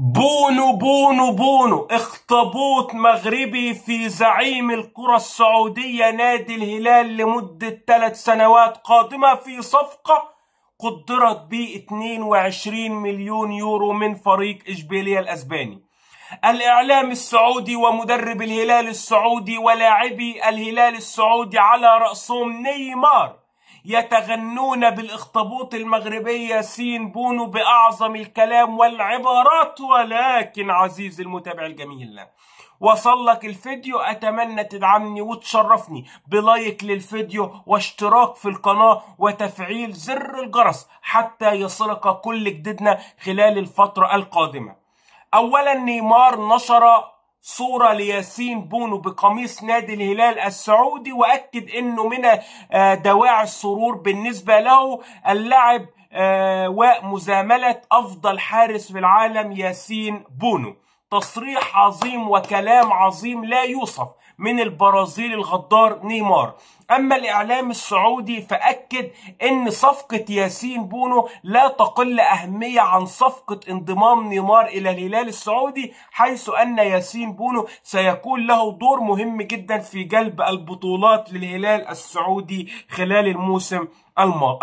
بونو بونو بونو اخطبوط مغربي في زعيم الكرة السعودية نادي الهلال لمدة ثلاث سنوات قادمة في صفقة قدرت ب 22 مليون يورو من فريق إشبيلية الأسباني الإعلام السعودي ومدرب الهلال السعودي ولاعبي الهلال السعودي على رأسهم نيمار يتغنون بالاخطبوط المغربية سين بونو بأعظم الكلام والعبارات ولكن عزيزي المتابع الجميل وصل لك الفيديو اتمنى تدعمني وتشرفني بلايك للفيديو واشتراك في القناة وتفعيل زر الجرس حتى يصلك كل جديدنا خلال الفترة القادمة اولا نيمار نشر صورة لياسين بونو بقميص نادي الهلال السعودي وأكد أنه من آه، دواعي السرور بالنسبة له اللاعب آه، ومزاملة أفضل حارس في العالم ياسين بونو تصريح عظيم وكلام عظيم لا يوصف من البرازيل الغدار نيمار أما الإعلام السعودي فأكد أن صفقة ياسين بونو لا تقل أهمية عن صفقة انضمام نيمار إلى الهلال السعودي حيث أن ياسين بونو سيكون له دور مهم جدا في جلب البطولات للهلال السعودي خلال الموسم آه،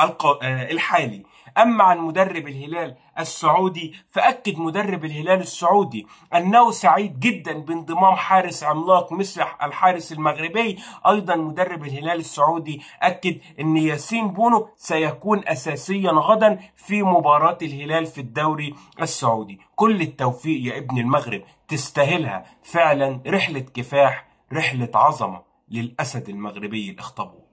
الحالي أما عن مدرب الهلال السعودي فأكد مدرب الهلال السعودي أنه سعيد جدا بانضمام حارس عملاق مثل الحارس المغربي أيضا مدرب الهلال السعودي أكد أن ياسين بونو سيكون أساسيا غدا في مباراة الهلال في الدوري السعودي كل التوفيق يا ابن المغرب تستاهلها فعلا رحلة كفاح رحلة عظمة للأسد المغربي الأخطبوط